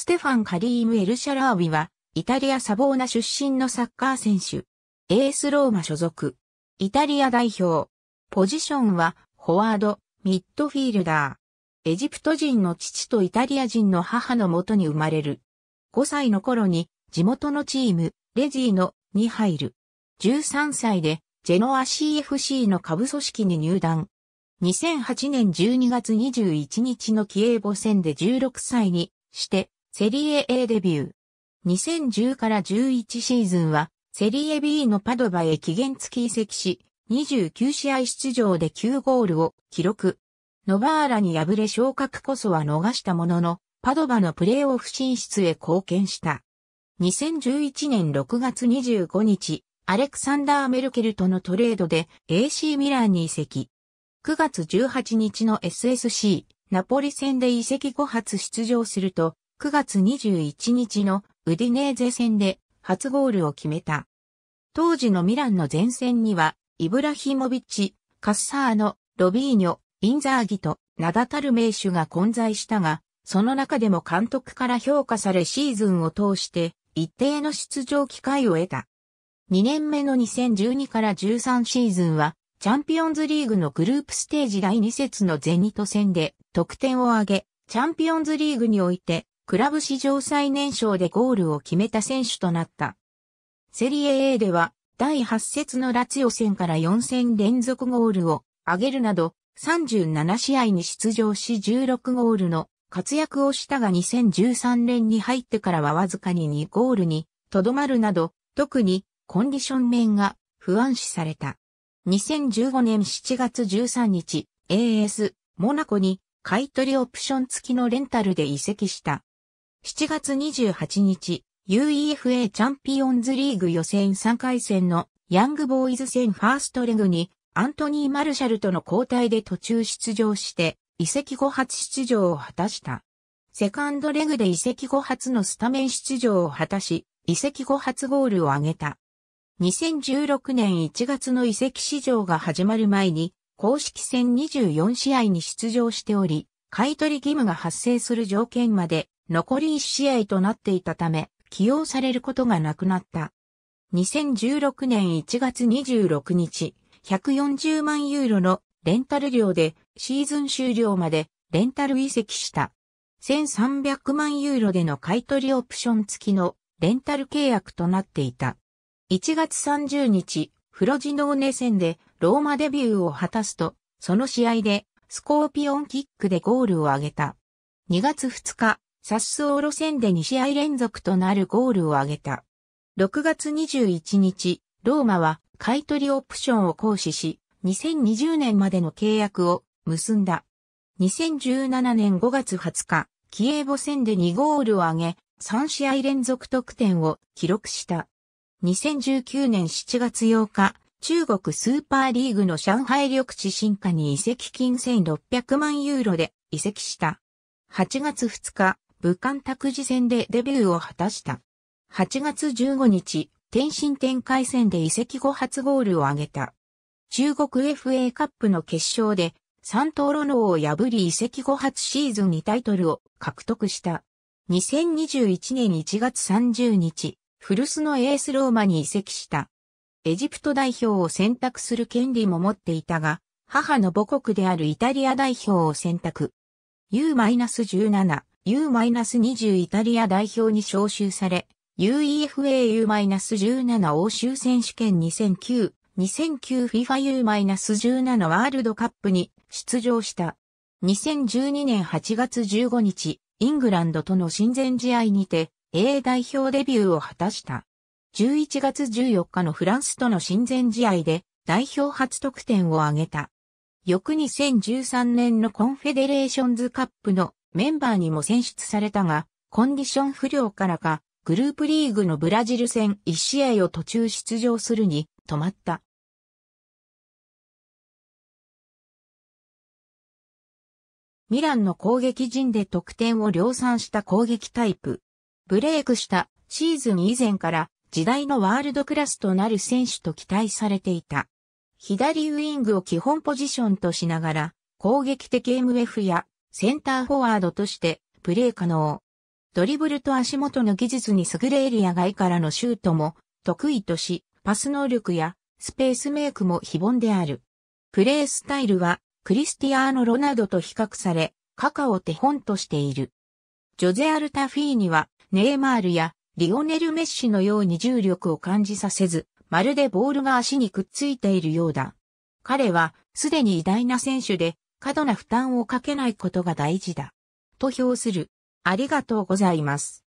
ステファン・カリーム・エルシャラービは、イタリア・サボーナ出身のサッカー選手。エースローマ所属。イタリア代表。ポジションは、フォワード、ミッドフィールダー。エジプト人の父とイタリア人の母のもとに生まれる。5歳の頃に、地元のチーム、レジーノに入る。13歳で、ジェノア CFC の下部組織に入団。2008年12月21日のキエーボ戦で16歳にしてセリエ A デビュー。2010から11シーズンは、セリエ B のパドバへ期限付き移籍し、29試合出場で9ゴールを記録。ノバーラに敗れ昇格こそは逃したものの、パドバのプレーオフ進出へ貢献した。2011年6月25日、アレクサンダー・メルケルとのトレードで AC ミラーに移籍。9月18日の SSC、ナポリ戦で移籍後初出場すると、9月21日のウディネーゼ戦で初ゴールを決めた。当時のミランの前線には、イブラヒモビッチ、カッサーノ、ロビーニョ、インザーギと名だたる名手が混在したが、その中でも監督から評価されシーズンを通して一定の出場機会を得た。2年目の2012から13シーズンは、チャンピオンズリーグのグループステージ第2節のゼニト戦で得点を挙げ、チャンピオンズリーグにおいてクラブ史上最年少でゴールを決めた選手となった。セリエ A では、第8節のラツヨ戦から4戦連続ゴールを挙げるなど、37試合に出場し16ゴールの活躍をしたが2013年に入ってからはわずかに2ゴールにとどまるなど、特にコンディション面が不安視された。2015年7月13日、AS モナコに買取オプション付きのレンタルで移籍した。7月28日、UEFA チャンピオンズリーグ予選3回戦のヤングボーイズ戦ファーストレグにアントニー・マルシャルとの交代で途中出場して移籍後初出場を果たした。セカンドレグで移籍後初のスタメン出場を果たし、移籍後初ゴールを挙げた。2016年1月の移籍市場が始まる前に、公式戦24試合に出場しており、買取義務が発生する条件まで残り1試合となっていたため、起用されることがなくなった。2016年1月26日、140万ユーロのレンタル料でシーズン終了までレンタル移籍した。1300万ユーロでの買取オプション付きのレンタル契約となっていた。1月30日、フロジノーネ戦でローマデビューを果たすと、その試合でスコーピオンキックでゴールを挙げた。2月2日、サッスオロ戦で2試合連続となるゴールを挙げた。6月21日、ローマは買取オプションを行使し、2020年までの契約を結んだ。2017年5月20日、キエボ戦で2ゴールを挙げ、3試合連続得点を記録した。2019年7月8日、中国スーパーリーグの上海緑地進化に移籍金1600万ユーロで移籍した。8月2日、武漢託児戦でデビューを果たした。8月15日、天津展開戦で移籍後初ゴールを挙げた。中国 FA カップの決勝で、三頭ロノを破り移籍後初シーズンにタイトルを獲得した。2021年1月30日、古巣のエースローマに移籍した。エジプト代表を選択する権利も持っていたが、母の母国であるイタリア代表を選択。U-17 U-20 イタリア代表に招集され、UEFA-U-17 欧州選手権2009、2009FIFAU-17 ワールドカップに出場した。2012年8月15日、イングランドとの親善試合にて A 代表デビューを果たした。11月14日のフランスとの親善試合で代表初得点を挙げた。翌2013年のコンフェデレーションズカップのメンバーにも選出されたが、コンディション不良からか、グループリーグのブラジル戦1試合を途中出場するに止まった。ミランの攻撃陣で得点を量産した攻撃タイプ。ブレイクしたシーズン以前から時代のワールドクラスとなる選手と期待されていた。左ウィングを基本ポジションとしながら攻撃的 MF やセンターフォワードとしてプレー可能。ドリブルと足元の技術に優れエリア外からのシュートも得意とし、パス能力やスペースメイクも非凡である。プレースタイルはクリスティアーノ・ロナウドと比較され、カカオ手本としている。ジョゼ・アルタフィーにはネイマールやリオネル・メッシのように重力を感じさせず、まるでボールが足にくっついているようだ。彼はすでに偉大な選手で過度な負担をかけないことが大事だ。と評する。ありがとうございます。